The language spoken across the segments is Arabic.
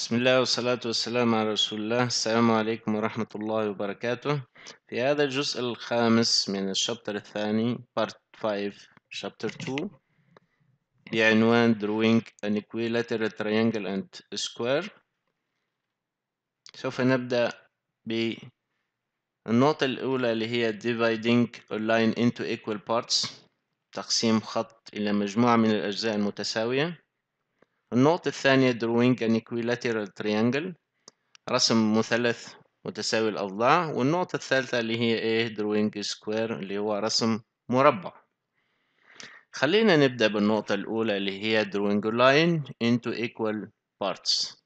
بسم الله والصلاة والسلام على رسول الله السلام عليكم ورحمة الله وبركاته في هذا الجزء الخامس من الشابتر الثاني part 5 chapter 2 بعنوان drawing an equilateral triangle and square سوف نبدأ بالنقطة الأولى اللي هي dividing a line into equal parts تقسيم خط إلى مجموعة من الأجزاء المتساوية النقطة الثانية drawing an equilateral triangle رسم مثلث متساوي الأضلاع والنقطة الثالثة اللي هي ايه drawing square اللي هو رسم مربع خلينا نبدأ بالنقطة الأولى اللي هي drawing line into equal parts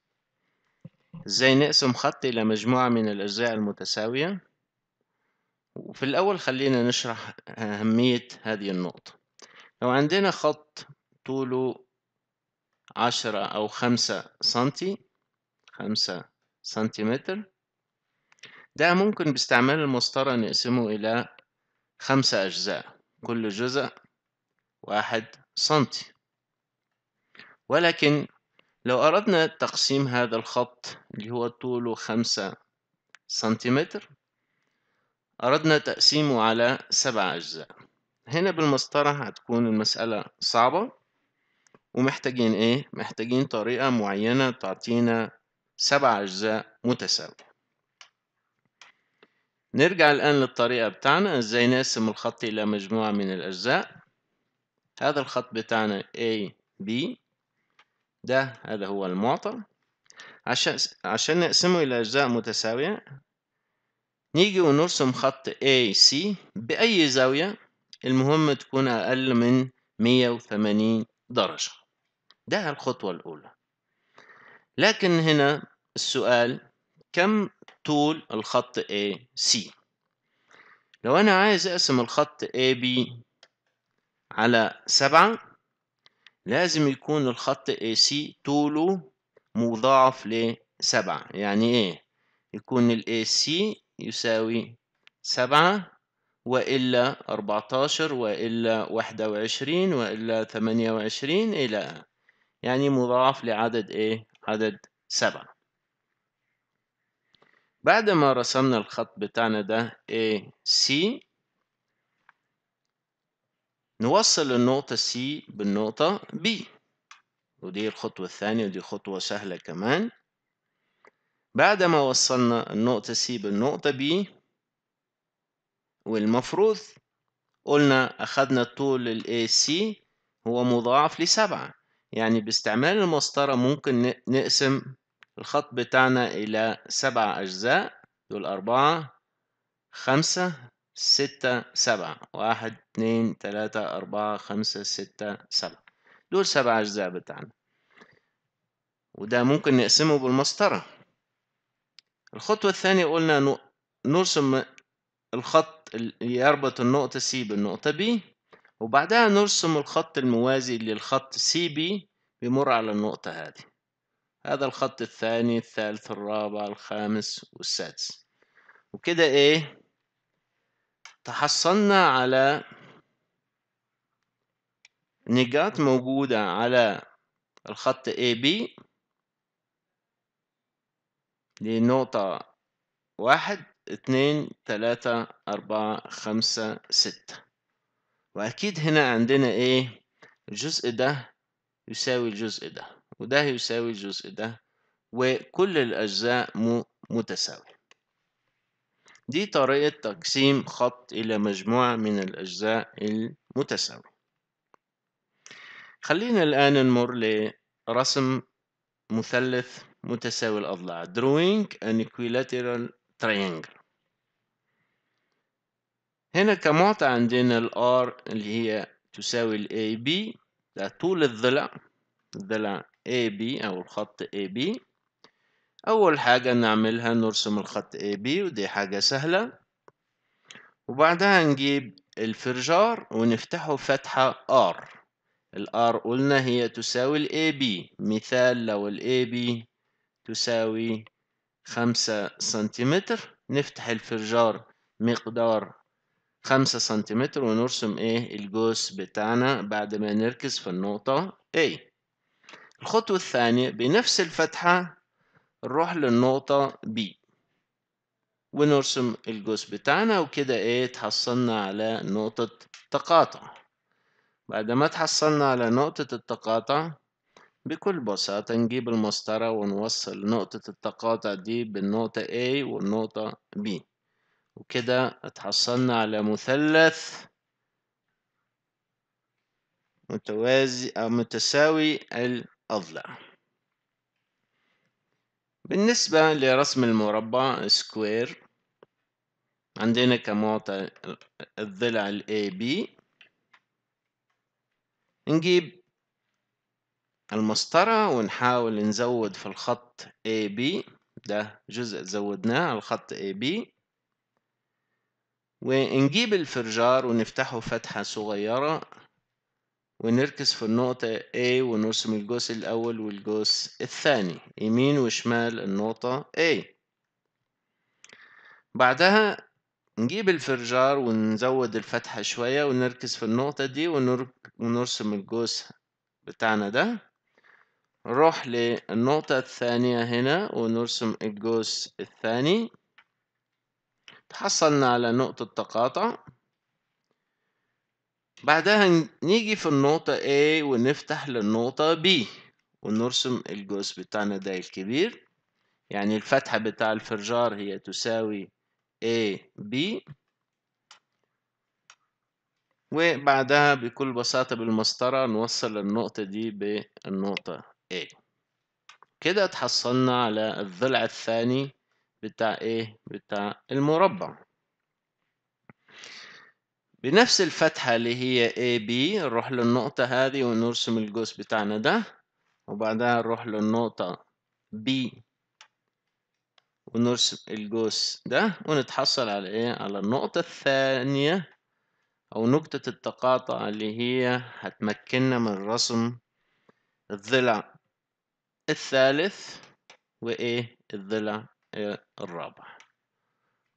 ازاي نقسم خط إلى مجموعة من الأجزاء المتساوية وفي الأول خلينا نشرح أهمية هذه النقطة لو عندنا خط طوله عشرة أو خمسة سنتي خمسة سنتيمتر ده ممكن باستعمال المسطرة نقسمه إلى خمسة أجزاء كل جزء واحد سنتي ولكن لو أردنا تقسيم هذا الخط اللي هو طوله خمسة سنتيمتر أردنا تقسيمه على سبع أجزاء هنا بالمسطرة هتكون المسألة صعبة ومحتاجين ايه محتاجين طريقة معينة تعطينا سبع اجزاء متساوية نرجع الآن للطريقة بتاعنا ازاي نقسم الخط إلى مجموعة من الأجزاء هذا الخط بتاعنا A B ده هذا هو المعطى عشان عشان نقسمه إلى أجزاء متساوية نيجي ونرسم خط AC بأي زاوية المهم تكون أقل من 180 درجة ده الخطوة الأولى لكن هنا السؤال كم طول الخط AC لو أنا عايز أقسم الخط AB على سبعة لازم يكون الخط AC طوله مضاعف لسبعة يعني إيه يكون ال AC يساوي سبعة وإلا أربعتاشر وإلا واحدة وعشرين وإلا ثمانية وعشرين إلى يعني مضاف لعدد ايه عدد سبعة بعد ما رسمنا الخط بتاعنا ده AC نوصل النقطة C بالنقطة B ودي الخطوة الثانية ودي خطوة سهلة كمان بعد ما وصلنا النقطة C بالنقطة B والمفروض قلنا أخدنا طول الـ AC هو مضاعف لسبعة يعني باستعمال المسطرة ممكن نقسم الخط بتاعنا إلى سبع أجزاء دول أربعة خمسة ستة سبعة واحد اتنين تلاتة أربعة خمسة ستة سبعة دول سبع أجزاء بتاعنا وده ممكن نقسمه بالمسطرة الخطوة الثانية قلنا نرسم الخط يربط النقطة C بالنقطة B وبعدها نرسم الخط الموازي للخط CB بيمر على النقطة هذه هذا الخط الثاني الثالث الرابع الخامس والسادس وكده ايه تحصلنا على نقاط موجودة على الخط AB لنقطة واحد اتنين تلاتة أربعة خمسة ستة وأكيد هنا عندنا إيه الجزء ده يساوي الجزء ده وده يساوي الجزء ده وكل الأجزاء متساوية دي طريقة تقسيم خط إلى مجموعة من الأجزاء المتساوية خلينا الآن نمر لرسم مثلث متساوي الأضلاع drawing an equilateral triangle هنا كمعطى عندنا ال R اللي هي تساوي ال AB ده طول الضلع الضلع AB أو الخط AB أول حاجة نعملها نرسم الخط AB ودي حاجة سهلة وبعدها نجيب الفرجار ونفتحه فتحة R R قلنا هي تساوي ال AB مثال لو ال AB تساوي خمسة سنتيمتر نفتح الفرجار مقدار خمسة سنتيمتر ونرسم ايه الجوس بتاعنا بعد ما نركز في النقطة A الخطوة الثانية بنفس الفتحة نروح للنقطة B ونرسم الجوس بتاعنا وكده ايه تحصلنا على نقطة تقاطع بعد ما تحصلنا على نقطة التقاطع بكل بساطة نجيب المسطرة ونوصل نقطة التقاطع دي بالنقطة A والنقطة B وكده اتحصلنا على مثلث متوازي أو متساوي الأضلاع بالنسبة لرسم المربع سكوير عندنا كمعطى الضلع ال AB نجيب المسطرة ونحاول نزود في الخط AB ده جزء زودناه على الخط AB ونجيب الفرجار ونفتحه فتحة صغيرة ونركز في النقطة A ونرسم الجوس الأول والجوس الثاني يمين وشمال النقطة A بعدها نجيب الفرجار ونزود الفتحة شوية ونركز في النقطة دي ونرسم الجوس بتاعنا ده نروح للنقطة الثانية هنا ونرسم الجوس الثاني حصلنا على نقطة تقاطع بعدها نيجي في النقطة A ونفتح للنقطة B ونرسم الجزء بتاعنا ده الكبير يعني الفتحة بتاع الفرجار هي تساوي A B وبعدها بكل بساطة بالمسطرة نوصل النقطة دي بالنقطة A كده تحصلنا على الضلع الثاني بتاع ايه بتاع المربع بنفس الفتحة اللي هي AB نروح للنقطة هذه ونرسم القوس بتاعنا ده وبعدها نروح للنقطة B ونرسم القوس ده ونتحصل على ايه على النقطة الثانية او نقطة التقاطع اللي هي هتمكننا من رسم الضلع الثالث وايه الضلع الرابع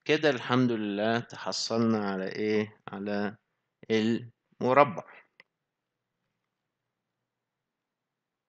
كده الحمد لله تحصلنا على ايه على المربع